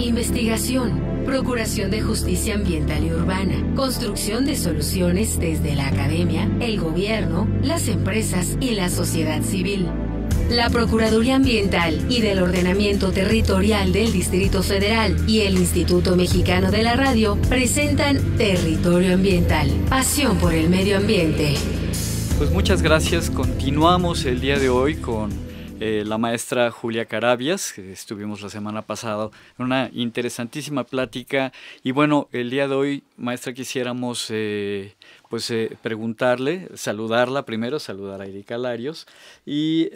Investigación, Procuración de Justicia Ambiental y Urbana, construcción de soluciones desde la academia, el gobierno, las empresas y la sociedad civil. La Procuraduría Ambiental y del Ordenamiento Territorial del Distrito Federal y el Instituto Mexicano de la Radio presentan Territorio Ambiental, Pasión por el Medio Ambiente. Pues muchas gracias, continuamos el día de hoy con eh, la maestra Julia Carabias, que estuvimos la semana pasada, en una interesantísima plática. Y bueno, el día de hoy, maestra, quisiéramos eh, pues eh, preguntarle, saludarla primero, saludar a Erika Larios y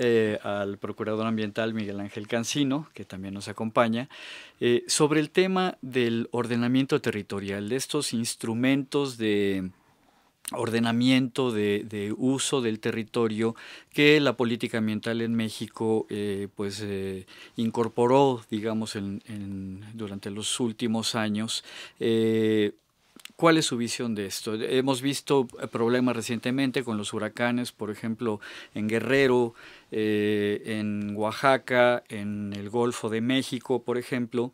al procurador ambiental Miguel Ángel Cancino, que también nos acompaña, sobre el tema del ordenamiento territorial, de estos instrumentos de ordenamiento de, uso del territorio que la política ambiental en México eh, pues eh, incorporó digamos en, en, durante los últimos años eh, ¿Cuál es su visión de esto? Hemos visto problemas recientemente con los huracanes, por ejemplo, en Guerrero, eh, en Oaxaca, en el Golfo de México, por ejemplo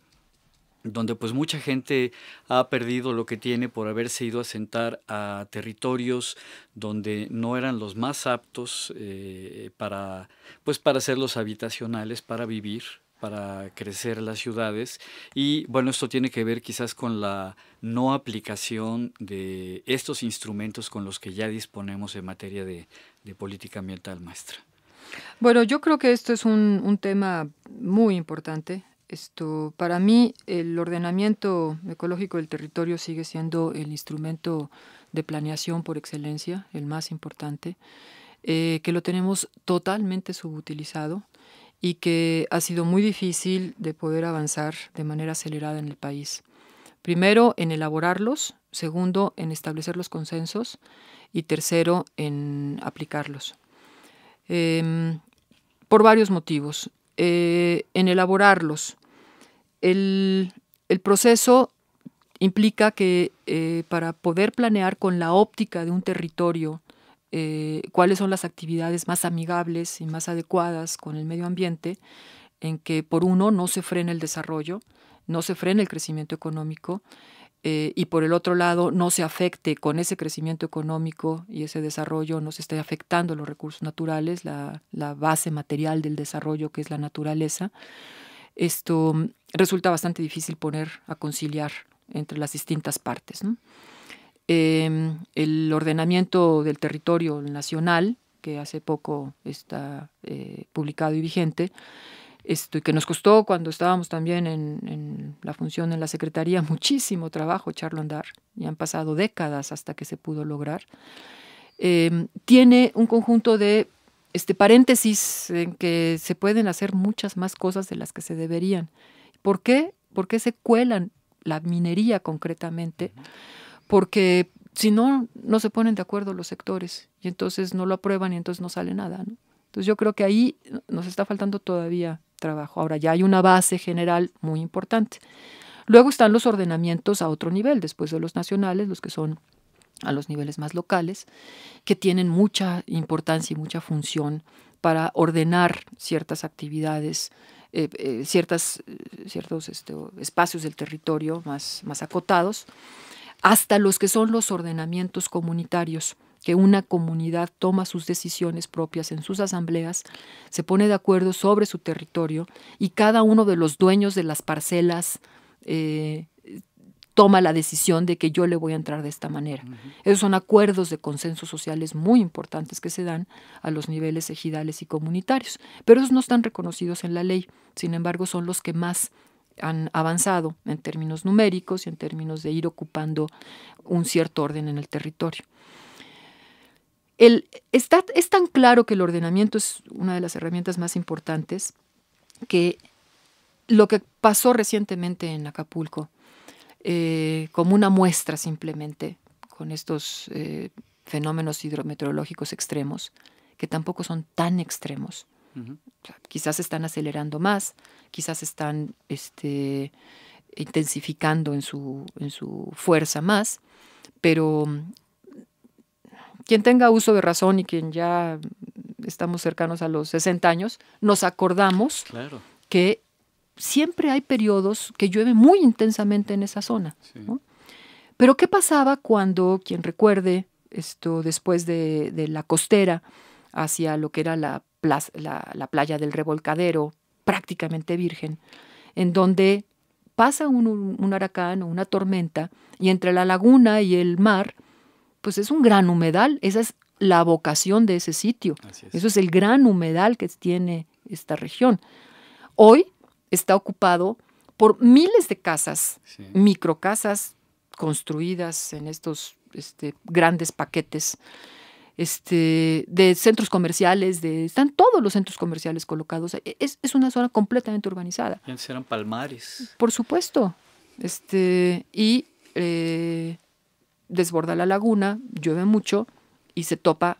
donde pues mucha gente ha perdido lo que tiene por haberse ido a sentar a territorios donde no eran los más aptos eh, para pues para ser los habitacionales para vivir para crecer las ciudades y bueno esto tiene que ver quizás con la no aplicación de estos instrumentos con los que ya disponemos en materia de, política ambiental maestra bueno yo creo que esto es un tema muy importante esto, para mí, el ordenamiento ecológico del territorio sigue siendo el instrumento de planeación por excelencia, el más importante, eh, que lo tenemos totalmente subutilizado y que ha sido muy difícil de poder avanzar de manera acelerada en el país. Primero, en elaborarlos, segundo, en establecer los consensos y tercero, en aplicarlos. Em, por varios motivos. Eh, en elaborarlos. El, proceso implica que eh, para poder planear con la óptica de un territorio eh, cuáles son las actividades más amigables y más adecuadas con el medio ambiente, en que por uno no se frena el desarrollo, no se frena el crecimiento económico, eh, y por el otro lado no se afecte con ese crecimiento económico y ese desarrollo, no se esté afectando los recursos naturales, la, base material del desarrollo que es la naturaleza, esto mm, resulta bastante difícil poner a conciliar entre las distintas partes. Em, el ordenamiento del territorio nacional, que hace poco está eh, publicado y vigente, esto, que nos costó cuando estábamos también en, la función en la Secretaría muchísimo trabajo echarlo a andar, y han pasado décadas hasta que se pudo lograr, em, tiene un conjunto de este, paréntesis en que se pueden hacer muchas más cosas de las que se deberían. ¿Por qué? Porque se cuelan la minería concretamente? Porque si no, no se ponen de acuerdo los sectores y entonces no lo aprueban y entonces no sale nada. ¿no? Entonces yo creo que ahí nos está faltando todavía trabajo. Ahora ya hay una base general muy importante. Luego están los ordenamientos a otro nivel, después de los nacionales, los que son a los niveles más locales, que tienen mucha importancia y mucha función para ordenar ciertas actividades, eh, eh, ciertas, eh, ciertos este, espacios del territorio más, más acotados, hasta los que son los ordenamientos comunitarios que una comunidad toma sus decisiones propias en sus asambleas, se pone de acuerdo sobre su territorio y cada uno de los dueños de las parcelas eh, toma la decisión de que yo le voy a entrar de esta manera. Esos son acuerdos de consenso sociales muy importantes que se dan a los niveles ejidales y comunitarios, pero esos no están reconocidos en la ley, sin embargo son los que más han avanzado en términos numéricos y en términos de ir ocupando un cierto orden en el territorio. El, es tan claro que el ordenamiento es una de las herramientas más importantes que lo que pasó recientemente en Acapulco, eh, como una muestra simplemente con estos eh, fenómenos hidrometeorológicos extremos, que tampoco son tan extremos. quizás están acelerando más, quizás están este, intensificando en su, en su fuerza más, pero quien tenga uso de razón y quien ya estamos cercanos a los 60 años, nos acordamos que siempre hay periodos que llueve muy intensamente en esa zona. Pero ¿qué pasaba cuando, quien recuerde, esto después de, la costera hacia lo que era la, playa del revolcadero, prácticamente virgen, en donde pasa un, un, huracán o una tormenta y entre la laguna y el mar pues es un gran humedal, esa es la vocación de ese sitio. Eso es el gran humedal que tiene esta región. Hoy está ocupado por miles de casas, microcasas construidas en estos este, grandes paquetes este, de centros comerciales, de, están todos los centros comerciales colocados. E, es, es una zona completamente urbanizada. eran palmares. Por supuesto. Este, y eh, desborda la laguna, llueve mucho y se topa,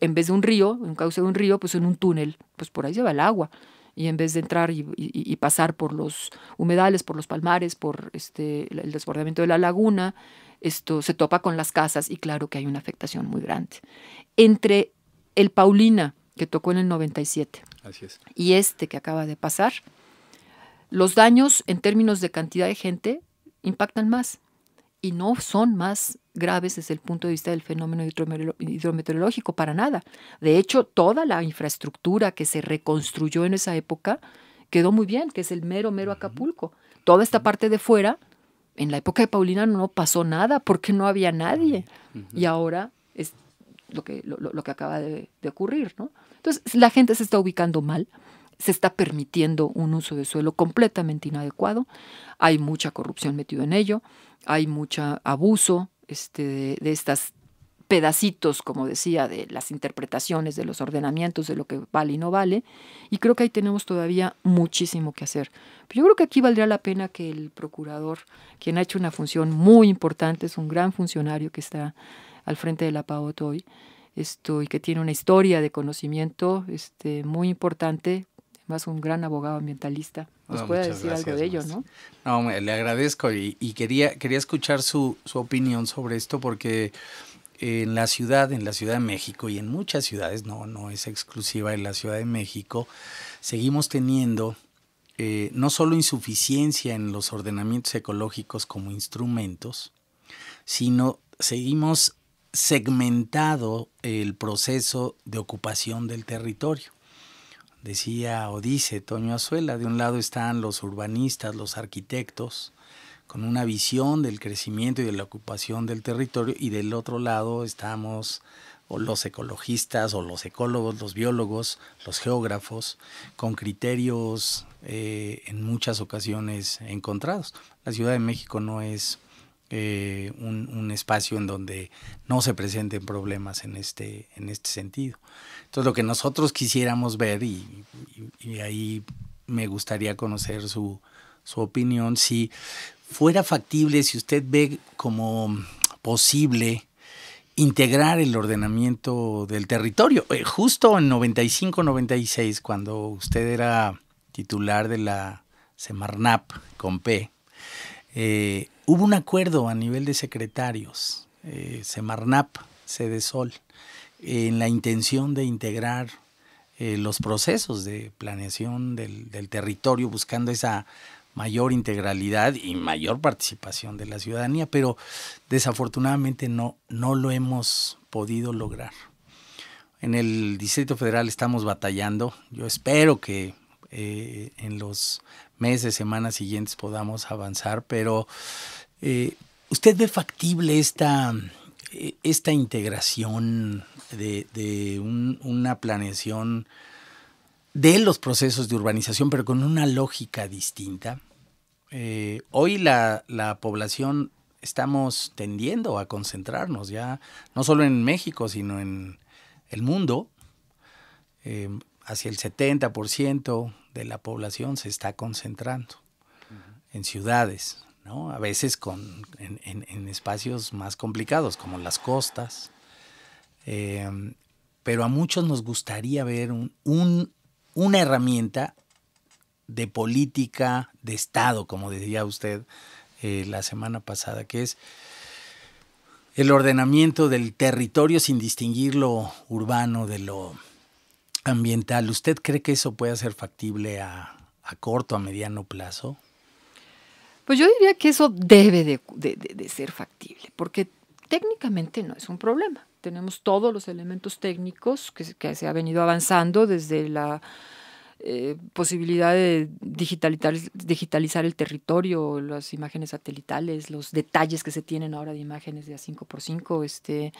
en vez de un río, un cauce de un río, pues en un túnel, pues por ahí va el agua. Y en vez de entrar y, pasar por los humedales, por los palmares, por este, el desbordamiento de la laguna, esto se topa con las casas y claro que hay una afectación muy grande. Entre el Paulina, que tocó en el 97, y este que acaba de pasar, los daños en términos de cantidad de gente impactan más y no son más graves desde el punto de vista del fenómeno hidrometeorológico, para nada. De hecho, toda la infraestructura que se reconstruyó en esa época quedó muy bien, que es el mero, mero Acapulco. Toda esta parte de fuera, en la época de Paulina no pasó nada porque no había nadie. Y ahora es lo que, lo, que acaba de, ocurrir, ¿no? Entonces, la gente se está ubicando mal se está permitiendo un uso de suelo completamente inadecuado, hay mucha corrupción metido en ello, hay mucho abuso, este, de, estas pedacitos, como decía, de las interpretaciones, de los ordenamientos, de lo que vale y no vale. Y creo que ahí tenemos todavía muchísimo que hacer. yo creo que aquí valdría la pena que el procurador, quien ha hecho una función muy importante, es un gran funcionario que está al frente de la PAOT hoy, esto, y que tiene una historia de conocimiento este, muy importante, más un gran abogado ambientalista, nos puede decir algo de ello, ¿no? No, le agradezco y, quería, quería escuchar su, opinión sobre esto porque en la ciudad, en la Ciudad de México y en muchas ciudades, no, no es exclusiva en la Ciudad de México, seguimos teniendo eh, no solo insuficiencia en los ordenamientos ecológicos como instrumentos, sino seguimos segmentado el proceso de ocupación del territorio decía o dice Toño Azuela, de un lado están los urbanistas, los arquitectos, con una visión del crecimiento y de la ocupación del territorio, y del otro lado estamos o los ecologistas o los ecólogos, los biólogos, los geógrafos, con criterios eh, en muchas ocasiones encontrados. La Ciudad de México no es eh, un, espacio en donde no se presenten problemas en este, en este sentido. Entonces, lo que nosotros quisiéramos ver, y, ahí me gustaría conocer su, opinión, si fuera factible, si usted ve como posible integrar el ordenamiento del territorio. Eh, justo en 95-96, cuando usted era titular de la Semarnap con P, eh, hubo un acuerdo a nivel de secretarios, eh, Semarnap, Sol, en la intención de integrar eh, los procesos de planeación del, territorio, buscando esa mayor integralidad y mayor participación de la ciudadanía, pero desafortunadamente no, no lo hemos podido lograr. En el Distrito Federal estamos batallando, yo espero que eh, en los meses, semanas siguientes podamos avanzar, pero eh, ¿usted ve factible esta, eh, esta integración de, una planeación de los procesos de urbanización, pero con una lógica distinta? hoy la, población estamos tendiendo a concentrarnos ya, no solo en México, sino en el mundo, eh, hacia el 70% de la población se está concentrando en ciudades, ¿no? a veces con, en, espacios más complicados como las costas. Em, pero a muchos nos gustaría ver un, una herramienta de política de Estado, como decía usted eh, la semana pasada, que es el ordenamiento del territorio sin distinguir lo urbano de lo ambiental, ¿usted cree que eso puede ser factible a, a corto, a mediano plazo? Pues yo diría que eso debe de, ser factible, porque técnicamente no es un problema. Tenemos todos los elementos técnicos que, que se ha venido avanzando desde la eh, posibilidad de digitalizar, digitalizar el territorio, las imágenes satelitales, los detalles que se tienen ahora de imágenes de a 5x5. Este,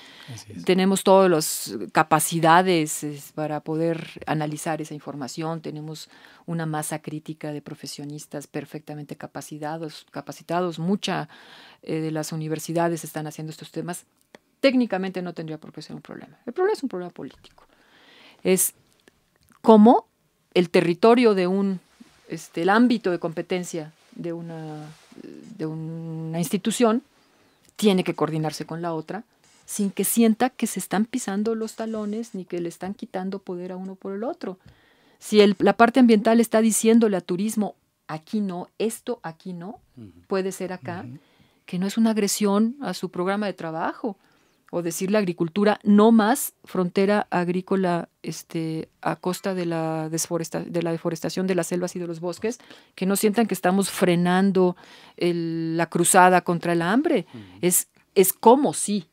Tenemos todas las capacidades para poder analizar esa información, tenemos una masa crítica de profesionistas perfectamente capacitados, capacitados. mucha eh, de las universidades están haciendo estos temas. Técnicamente no tendría por qué ser un problema. El problema es un problema político. Es cómo el territorio de un, este, el ámbito de competencia de una, de una institución tiene que coordinarse con la otra sin que sienta que se están pisando los talones ni que le están quitando poder a uno por el otro. Si el, la parte ambiental está diciéndole a turismo, aquí no, esto aquí no, puede ser acá, que no es una agresión a su programa de trabajo, o decir la agricultura no más frontera agrícola este, a costa de la, de la deforestación de las selvas y de los bosques, que no sientan que estamos frenando la cruzada contra el hambre. es, es como si.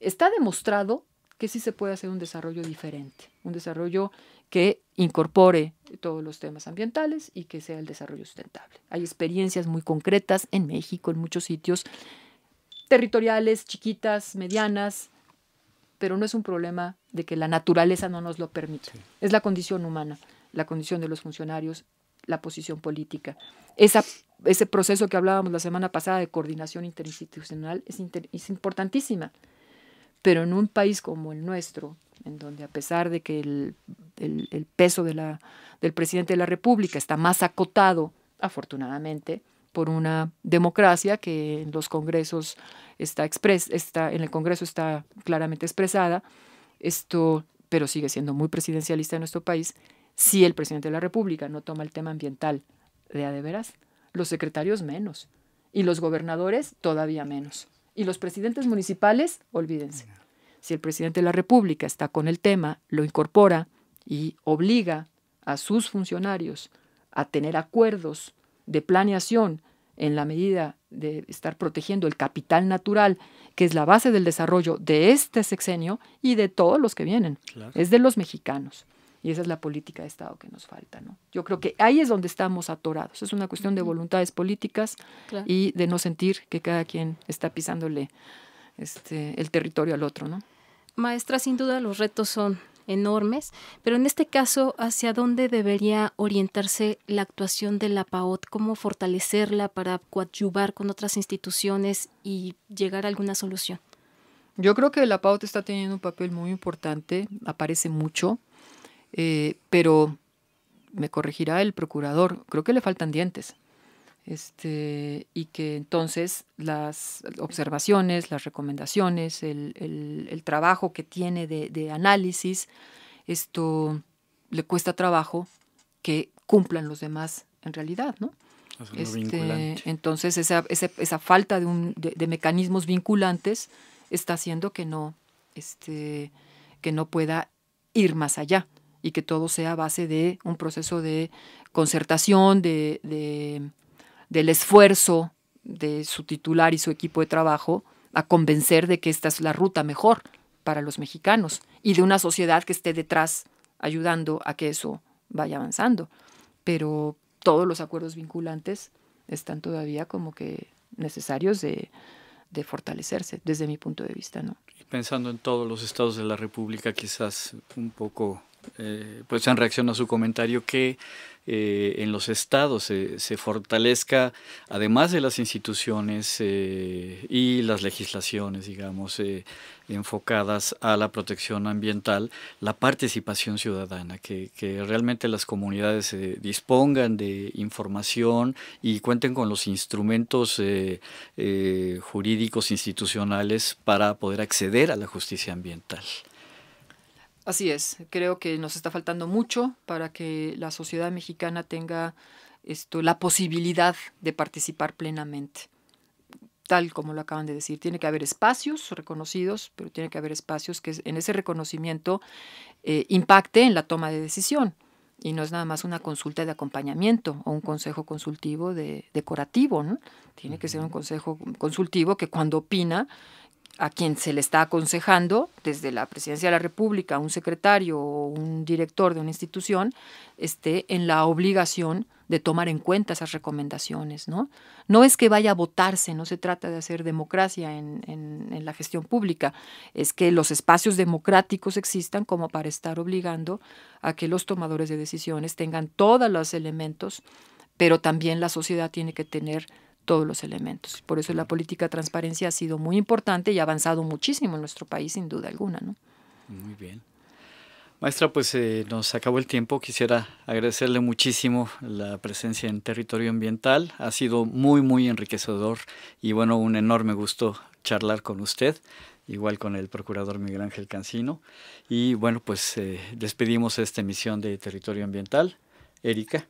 Está demostrado que sí se puede hacer un desarrollo diferente, un desarrollo que incorpore todos los temas ambientales y que sea el desarrollo sustentable. Hay experiencias muy concretas en México, en muchos sitios territoriales, chiquitas, medianas, pero no es un problema de que la naturaleza no nos lo permita. Es la condición humana, la condición de los funcionarios, la posición política. ese proceso que hablábamos la semana pasada de coordinación interinstitucional es, importantísima, pero en un país como el nuestro, en donde a pesar de que el, peso del presidente de la República está más acotado, afortunadamente, por una democracia que en los congresos está expres está, en el Congreso está claramente expresada, esto, pero sigue siendo muy presidencialista en nuestro país, si el presidente de la República no toma el tema ambiental de a de veras, los secretarios menos, y los gobernadores todavía menos, y los presidentes municipales, olvídense. Si el presidente de la República está con el tema, lo incorpora y obliga a sus funcionarios a tener acuerdos de planeación en la medida de estar protegiendo el capital natural, que es la base del desarrollo de este sexenio y de todos los que vienen, es de los mexicanos. Y esa es la política de Estado que nos falta. ¿no? Yo creo que ahí es donde estamos atorados. Es una cuestión de voluntades políticas y de no sentir que cada quien está pisándole este, el territorio al otro. ¿no? Maestra, sin duda los retos son enormes, pero en este caso, ¿hacia dónde debería orientarse la actuación de la PAOT? ¿Cómo fortalecerla para coadyuvar con otras instituciones y llegar a alguna solución? Yo creo que la PAOT está teniendo un papel muy importante, aparece mucho, eh, pero me corregirá el procurador, creo que le faltan dientes. Este, y que entonces las observaciones, las recomendaciones, el, trabajo que tiene de, análisis, esto le cuesta trabajo que cumplan los demás en realidad, ¿no? Este, entonces esa, falta de, mecanismos vinculantes está haciendo que no, este, que no pueda ir más allá y que todo sea a base de un proceso de concertación, de, del esfuerzo de su titular y su equipo de trabajo a convencer de que esta es la ruta mejor para los mexicanos y de una sociedad que esté detrás ayudando a que eso vaya avanzando. Pero todos los acuerdos vinculantes están todavía como que necesarios de, fortalecerse desde mi punto de vista. ¿no? pensando en todos los estados de la República, quizás un poco eh, pues en reacción a su comentario, que eh, en los estados se fortalezca, además de las instituciones eh, y las legislaciones, digamos, enfocadas a la protección ambiental, la participación ciudadana, que, realmente las comunidades dispongan de información y cuenten con los instrumentos jurídicos institucionales para poder acceder a la justicia ambiental. Así es, creo que nos está faltando mucho para que la sociedad mexicana tenga esto, la posibilidad de participar plenamente. Tal como lo acaban de decir, tiene que haber espacios reconocidos, pero tiene que haber espacios que en ese reconocimiento eh, impacte en la toma de decisión y no es nada más una consulta de acompañamiento o un consejo consultivo de, decorativo, ¿no? Tiene que ser un consejo consultivo que cuando opina a quien se le está aconsejando desde la presidencia de la República, un secretario o un director de una institución, esté en la obligación de tomar en cuenta esas recomendaciones. No, no es que vaya a votarse, no se trata de hacer democracia en, en la gestión pública, es que los espacios democráticos existan como para estar obligando a que los tomadores de decisiones tengan todos los elementos, pero también la sociedad tiene que tener todos los elementos. Por eso la política de transparencia ha sido muy importante y ha avanzado muchísimo en nuestro país, sin duda alguna. ¿no? Muy bien. Maestra, pues eh, nos acabó el tiempo. Quisiera agradecerle muchísimo la presencia en territorio ambiental. Ha sido muy, muy enriquecedor y bueno, un enorme gusto charlar con usted, igual con el procurador Miguel Ángel Cancino. Y bueno, pues eh, despedimos esta emisión de territorio ambiental. Erika.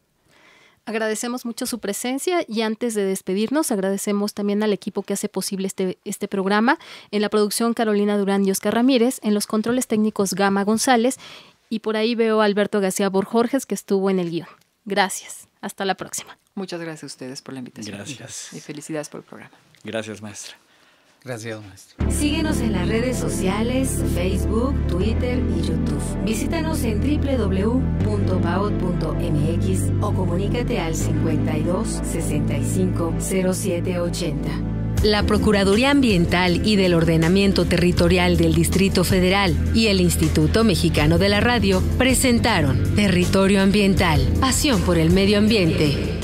Agradecemos mucho su presencia y antes de despedirnos agradecemos también al equipo que hace posible este, este programa, en la producción Carolina Durán y Oscar Ramírez, en los controles técnicos Gama González y por ahí veo a Alberto García Borjorges que estuvo en el guión. Gracias, hasta la próxima. Muchas gracias a ustedes por la invitación. Gracias. Y felicidades por el programa. Gracias, maestra. Gracias, Síguenos en las redes sociales, Facebook, Twitter y YouTube. Visítanos en www.paot.mx o comunícate al 52 65 07 80. La Procuraduría Ambiental y del Ordenamiento Territorial del Distrito Federal y el Instituto Mexicano de la Radio presentaron Territorio Ambiental, Pasión por el Medio Ambiente.